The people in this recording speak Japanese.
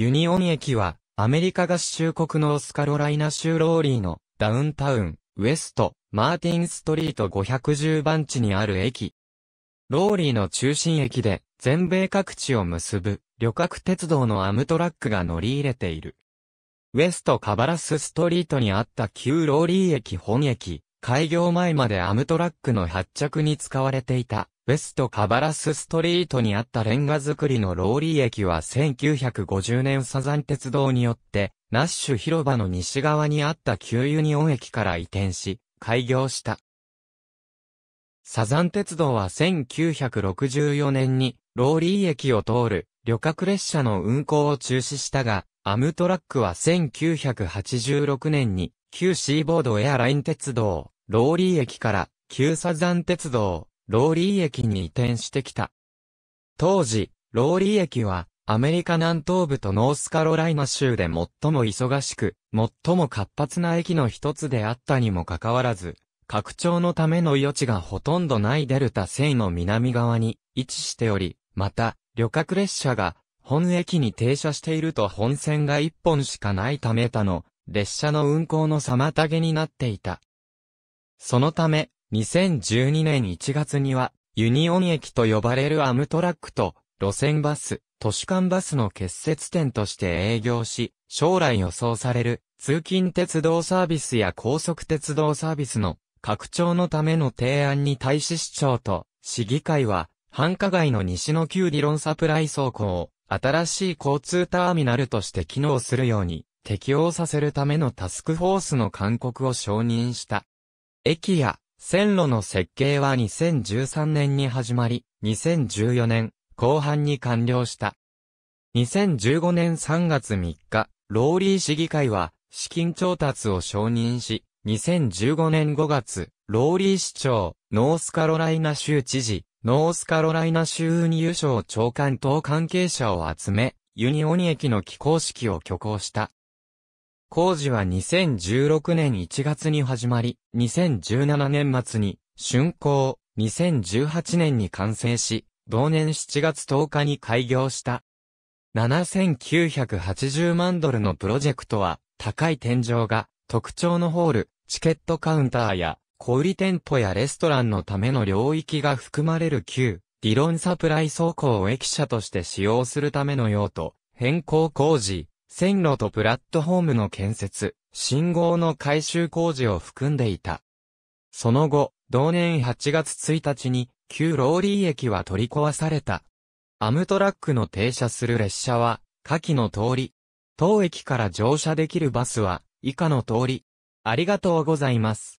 ユニオン駅は、アメリカ合衆国のオスカロライナ州ローリーのダウンタウン、ウエスト、マーティンストリート510番地にある駅。ローリーの中心駅で、全米各地を結ぶ、旅客鉄道のアムトラックが乗り入れている。ウエストカバラスストリートにあった旧ローリー駅本駅、開業前までアムトラックの発着に使われていた。ウェストカバラスストリートにあったレンガ造りのローリー駅は1950年サザン鉄道によって、ナッシュ広場の西側にあった旧ユニオン駅から移転し、開業した。サザン鉄道は1964年に、ローリー駅を通る旅客列車の運行を中止したが、アムトラックは1986年に、旧シーボードエアライン鉄道、ローリー駅から、旧サザン鉄道、ローリー駅に移転してきた。当時、ローリー駅は、アメリカ南東部とノースカロライナ州で最も忙しく、最も活発な駅の一つであったにもかかわらず、拡張のための余地がほとんどないデルタ西の南側に位置しており、また、旅客列車が本駅に停車していると本線が一本しかないため他の列車の運行の妨げになっていた。そのため、2012年1月には、ユニオン駅と呼ばれるアムトラックと、路線バス、都市間バスの結節点として営業し、将来予想される、通勤鉄道サービスや高速鉄道サービスの拡張のための提案に対し市長と市議会は繁華街の西の旧理論サプライ走行を新しい交通ターミナルとして機能するように適用させるためのタスクフォースの勧告を承認した。駅や線路の設計は2013年に始まり、2014年後半に完了した。2015年3月3日、ローリー市議会は資金調達を承認し、2015年5月、ローリー市長、ノースカロライナ州知事、ノースカロライナ州運輸省長官等関係者を集め、ユニオニ駅の起工式を挙行した。工事は2016年1月に始まり、2017年末に、竣工、2018年に完成し、同年7月10日に開業した。7980万ドルのプロジェクトは、高い天井が、特徴のホール、チケットカウンターや、小売店舗やレストランのための領域が含まれる旧、理論サプライ走行を駅舎として使用するための用途、変更工事、線路とプラットフォームの建設、信号の改修工事を含んでいた。その後、同年8月1日に、旧ローリー駅は取り壊された。アムトラックの停車する列車は、下記の通り。当駅から乗車できるバスは、以下の通り。ありがとうございます。